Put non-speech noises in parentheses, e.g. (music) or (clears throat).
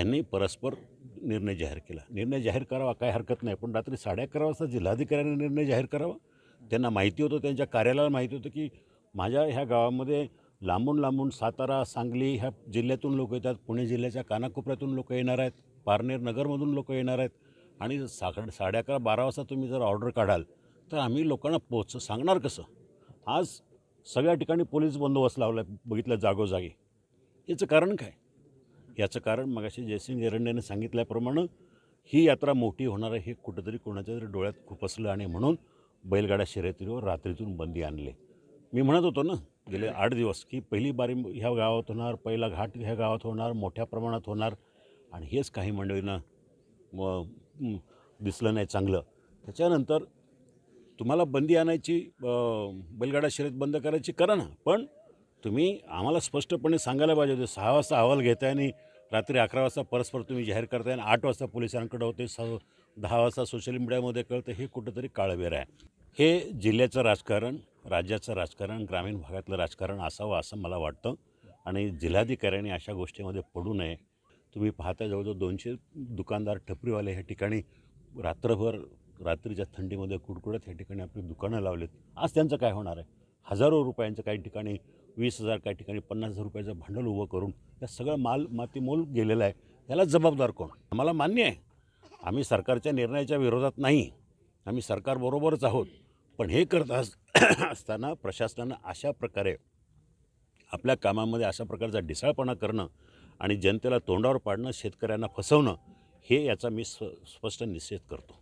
त्यांनी परस्पर निर्णय जाहीर केला निर्णय जाहीर करावा काय हरकत नाही पण रात्री साडे अकरा वाजता जिल्हाधिकाऱ्यांनी निर्णय जाहीर करावा त्यांना माहिती होतं त्यांच्या कार्यालयाला माहिती होतं की माझ्या ह्या गावामध्ये लांबून लांबून सातारा सांगली ह्या जिल्ह्यातून लोक येतात पुणे जिल्ह्याच्या कानाकोपऱ्यातून लोक येणार आहेत पारनेर नगरमधून लोक येणार आहेत आणि साकडे साडे अकरा बारा वाजता तुम्ही जर ऑर्डर काढाल तर आम्ही लोकांना पोच सांगणार कसं आज सगळ्या ठिकाणी पोलीस बंदोबस्त लावला बघितलं जागोजागी याचं कारण काय याचं कारण मगाशी जयसिंग एरंड्याने सांगितल्याप्रमाणे ही यात्रा मोठी होणार आहे हे कुठंतरी कोणाच्या तरी डोळ्यात खुपसलं आणि म्हणून बैलगाड्या शर्यतीवर रात्रीतून बंदी आणले मी म्हणत होतो ना गेले आठ दिवस की पहिली बारी ह्या गावात होणार पहिला घाट ह्या गावात होणार मोठ्या प्रमाणात होणार आणि हेच काही मंडळींना दिसलं नाही चांगलं त्याच्यानंतर तुम्हाला बंदी आणायची बैलगाडा शर्यत बंद करायची करा ना पण तुम्ही आम्हाला स्पष्टपणे सांगायला पाहिजे होते सहा वाजता अहवाल घेताय आणि रात्री अकरा वाजता परस्पर तुम्ही जाहीर करताय आणि आठ वाजता पोलिसांकडे होते स दहा वाजता सोशल मीडियामध्ये कळतं हे कुठंतरी काळवेर आहे हे जिल्ह्याचं राजकारण राज्याचं राजकारण ग्रामीण भागातलं राजकारण असावं असं मला वाटतं आणि जिल्हाधिकाऱ्यांनी अशा गोष्टीमध्ये पडू नये तुम्ही पाहता जवळजवळ दोनशे दुकानदार ठपरीवाले ह्या ठिकाणी रात्रभर रात्रीच्या थंडीमध्ये कुडकुडत ह्या ठिकाणी आपली दुकानं लावलीत आज त्यांचं काय होणार आहे हजारो रुपयांचं काही ठिकाणी वीस हजार काही ठिकाणी पन्नास हजार रुपयाचं भांडवल उभं करून या सगळं माल मातीमोल गेलेलं आहे याला जबाबदार कोण आम्हाला मान्य आहे आम्ही सरकारच्या निर्णयाच्या विरोधात नाही आम्ही सरकारबरोबरच आहोत पण हे करत अस (clears throat) असताना प्रशासनानं अशा प्रकारे आपल्या कामामध्ये अशा प्रकारचा ढिसाळपणा करणं आणि जनतेला तोंडावर पाडणं शेतकऱ्यांना फसवणं हे याचा मी स्व स्पष्ट निषेध करतो